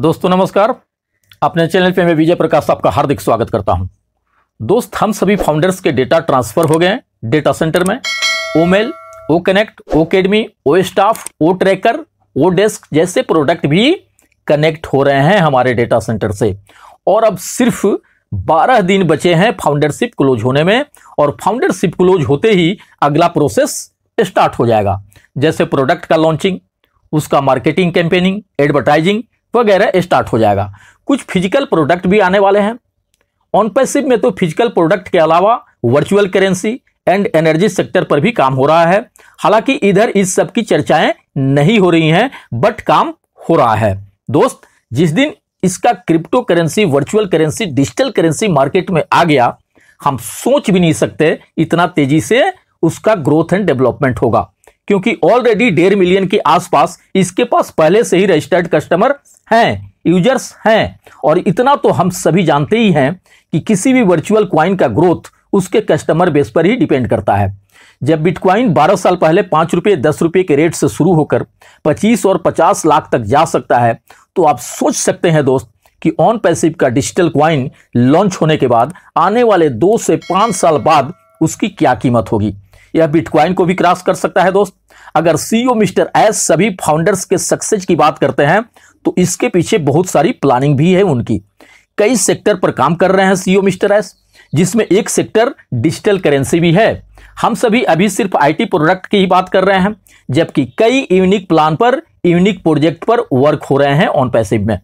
दोस्तों नमस्कार अपने चैनल पे मैं विजय प्रकाश आपका हार्दिक स्वागत करता हूं दोस्त हम सभी फाउंडर्स के डेटा ट्रांसफर हो गए हैं डेटा सेंटर में O mail O connect O academy O staff O tracker O desk जैसे प्रोडक्ट भी कनेक्ट हो रहे हैं हमारे डेटा सेंटर से और अब सिर्फ 12 दिन बचे हैं फाउंडरशिप क्लोज होने में और फाउंडरशिप क्लोज होते ही अगला प्रोसेस स्टार्ट हो जाएगा जैसे प्रोडक्ट का लॉन्चिंग उसका मार्केटिंग कैंपेनिंग एडवर्टाइजिंग वगैरह स्टार्ट हो जाएगा कुछ फिजिकल प्रोडक्ट भी आने वाले हैं ऑन पैसिव में तो फिजिकल प्रोडक्ट के अलावा virtual currency and energy sector पर भी काम हो रहा है हालांकि इधर इस सब की चर्चाएं नहीं हो रही हैं बट काम हो रहा है दोस्त जिस दिन इसका crypto currency virtual currency digital currency market में आ गया हम सोच भी नहीं सकते इतना तेजी से उसका ग्रोथ एंड डेवलपमेंट होगा क्योंकि ऑलरेडी डेढ़ मिलियन के आसपास इसके पास पहले से ही रजिस्टर्ड कस्टमर हैं यूजर्स हैं और इतना तो हम सभी जानते ही हैं कि किसी भी वर्चुअल क्वाइन का ग्रोथ उसके कस्टमर बेस पर ही डिपेंड करता है जब बिटकॉइन 12 साल पहले पाँच रुपये दस रुपये के रेट से शुरू होकर 25 और 50 लाख तक जा सकता है तो आप सोच सकते हैं दोस्त कि ऑन पैसिव का डिजिटल क्वाइन लॉन्च होने के बाद आने वाले दो से पाँच साल बाद उसकी क्या कीमत होगी यह बिटकॉइन को भी क्रॉस कर सकता है दोस्त अगर सीईओ e मिस्टर एस सभी फाउंडर्स के सक्सेस की बात करते हैं तो इसके पीछे बहुत सारी प्लानिंग भी है उनकी कई सेक्टर पर काम कर रहे हैं सीईओ e मिस्टर एस जिसमें एक सेक्टर डिजिटल करेंसी भी है हम सभी अभी सिर्फ आईटी प्रोडक्ट की ही बात कर रहे हैं जबकि कई यूनिक प्लान पर यूनिक प्रोजेक्ट पर वर्क हो रहे हैं ऑन पैसिव में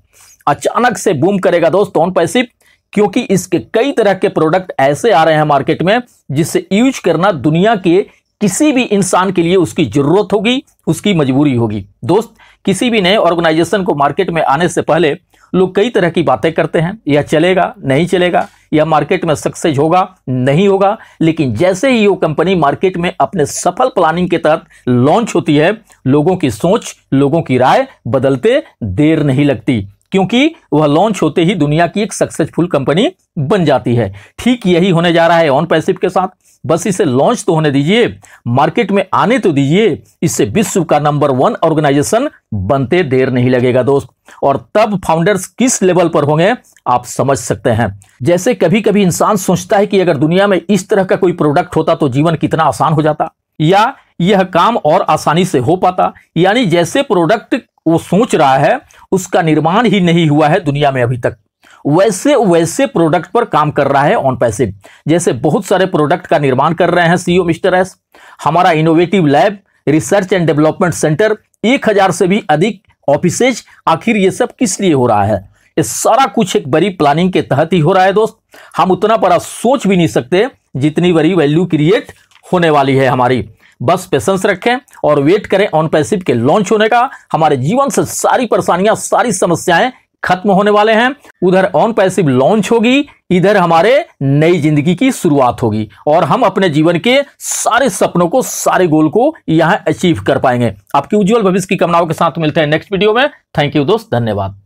अचानक से बूम करेगा दोस्त ऑन पैसिव क्योंकि इसके कई तरह के प्रोडक्ट ऐसे आ रहे हैं मार्केट में जिससे यूज करना दुनिया के किसी भी इंसान के लिए उसकी जरूरत होगी उसकी मजबूरी होगी दोस्त किसी भी नए ऑर्गेनाइजेशन को मार्केट में आने से पहले लोग कई तरह की बातें करते हैं यह चलेगा नहीं चलेगा यह मार्केट में सक्सेस होगा नहीं होगा लेकिन जैसे ही वो कंपनी मार्केट में अपने सफल प्लानिंग के तहत लॉन्च होती है लोगों की सोच लोगों की राय बदलते देर नहीं लगती क्योंकि वह लॉन्च होते ही दुनिया की एक सक्सेसफुल कंपनी बन जाती है ठीक यही होने जा रहा है ऑन पैसिव के साथ बस इसे लॉन्च तो होने दीजिए मार्केट में आने तो दीजिए इससे विश्व का नंबर वन ऑर्गेनाइजेशन बनते देर नहीं लगेगा दोस्त और तब फाउंडर्स किस लेवल पर होंगे आप समझ सकते हैं जैसे कभी कभी इंसान सोचता है कि अगर दुनिया में इस तरह का कोई प्रोडक्ट होता तो जीवन कितना आसान हो जाता या यह काम और आसानी से हो पाता यानी जैसे प्रोडक्ट वो सोच रहा है उसका निर्माण ही नहीं हुआ है दुनिया में अभी तक वैसे वैसे प्रोडक्ट पर काम कर रहा है ऑन पैसिव जैसे बहुत सारे प्रोडक्ट का निर्माण कर रहे हैं सीईओ e मिस्टर एस हमारा innovative lab research and development centre एक हजार से भी अधिक ऑफिसेज आखिर ये सब किस लिए हो रहा है ये सारा कुछ एक बड़ी प्लानिंग के तहत ही हो रहा है दोस्त हम उतना बड़ा सोच भी नहीं सकते जितनी बड़ी वैल्यू क्रिएट होने वाली है हमारी बस पेशेंस रखें और वेट करें ऑन पैसिव के लॉन्च होने का हमारे जीवन से सारी परेशानियां सारी समस्याएं खत्म होने वाले हैं उधर ऑन पैसिव लॉन्च होगी इधर हमारे नई जिंदगी की शुरुआत होगी और हम अपने जीवन के सारे सपनों को सारे गोल को यहां अचीव कर पाएंगे आपकी उज्जवल भविष्य की कामनाओं के साथ मिलते हैं नेक्स्ट वीडियो में थैंक यू दोस्त धन्यवाद